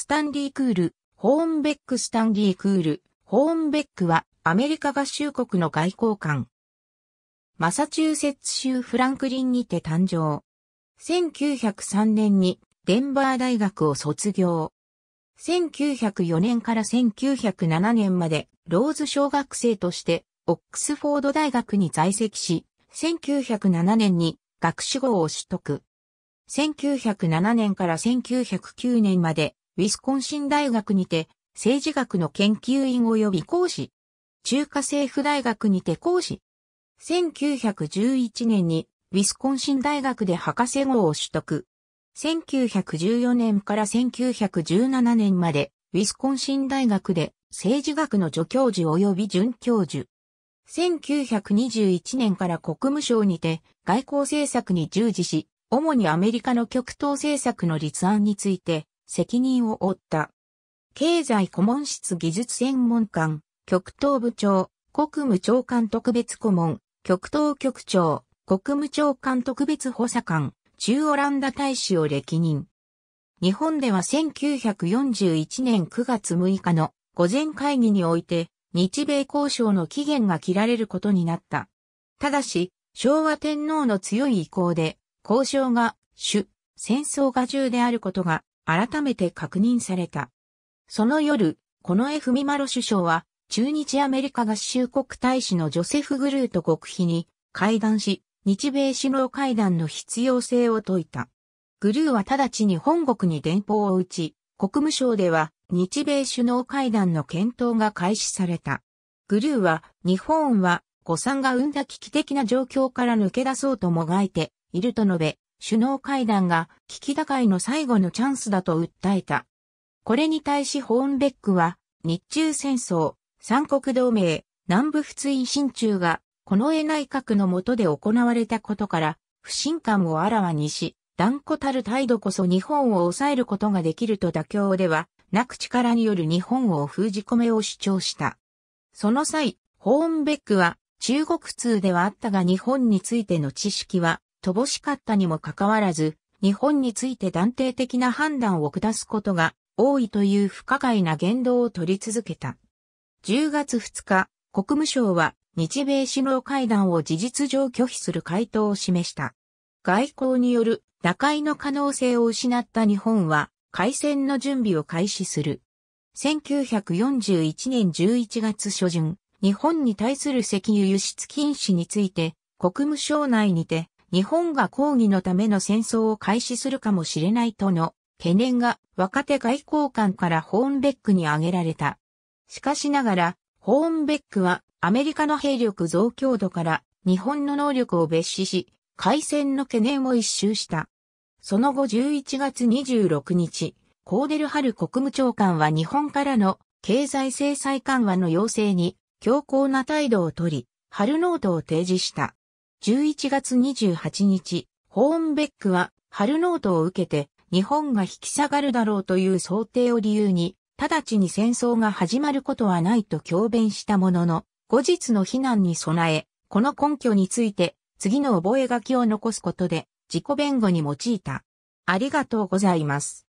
スタンリー・クール、ホーンベック・スタンリー・クール、ホーンベックはアメリカ合衆国の外交官。マサチューセッツ州フランクリンにて誕生。1903年にデンバー大学を卒業。1904年から1907年までローズ小学生としてオックスフォード大学に在籍し、1907年に学士号を取得。1907年から1909年までウィスコンシン大学にて、政治学の研究員及び講師。中華政府大学にて講師。1911年に、ウィスコンシン大学で博士号を取得。1914年から1917年まで、ウィスコンシン大学で政治学の助教授及び准教授。1921年から国務省にて外交政策に従事し、主にアメリカの極東政策の立案について責任を負った。経済顧問室技術専門官、極東部長、国務長官特別顧問、極東局長、国務長官特別補佐官、中オランダ大使を歴任。日本では1941年9月6日の午前会議において、日米交渉の期限が切られることになった。ただし、昭和天皇の強い意向で、交渉が主、戦争が重であることが改めて確認された。その夜、このエフミマロ首相は、中日アメリカ合衆国大使のジョセフ・グルーと極秘に会談し、日米首脳会談の必要性を説いた。グルーは直ちに本国に電報を打ち、国務省では日米首脳会談の検討が開始された。グルーは日本は誤算が生んだ危機的な状況から抜け出そうともがいていると述べ、首脳会談が危機打開の最後のチャンスだと訴えた。これに対しホーンベックは、日中戦争、三国同盟、南部仏印新中が、この絵内閣の下で行われたことから、不信感をあらわにし、断固たる態度こそ日本を抑えることができると妥協では、なく力による日本を封じ込めを主張した。その際、ホーンベックは中国通ではあったが日本についての知識は乏しかったにもかかわらず、日本について断定的な判断を下すことが多いという不可解な言動を取り続けた。10月2日、国務省は日米首脳会談を事実上拒否する回答を示した。外交による打開の可能性を失った日本は、開戦の準備を開始する。1941年11月初旬、日本に対する石油輸出禁止について、国務省内にて、日本が抗議のための戦争を開始するかもしれないとの懸念が若手外交官からホーンベックに挙げられた。しかしながら、ホーンベックはアメリカの兵力増強度から日本の能力を別視し、海戦の懸念を一周した。その後11月26日、コーデルハル国務長官は日本からの経済制裁緩和の要請に強硬な態度をとり、ハルノートを提示した。11月28日、ホーンベックは、春ノートを受けて、日本が引き下がるだろうという想定を理由に、直ちに戦争が始まることはないと強弁したものの、後日の非難に備え、この根拠について、次の覚書を残すことで、自己弁護に用いた。ありがとうございます。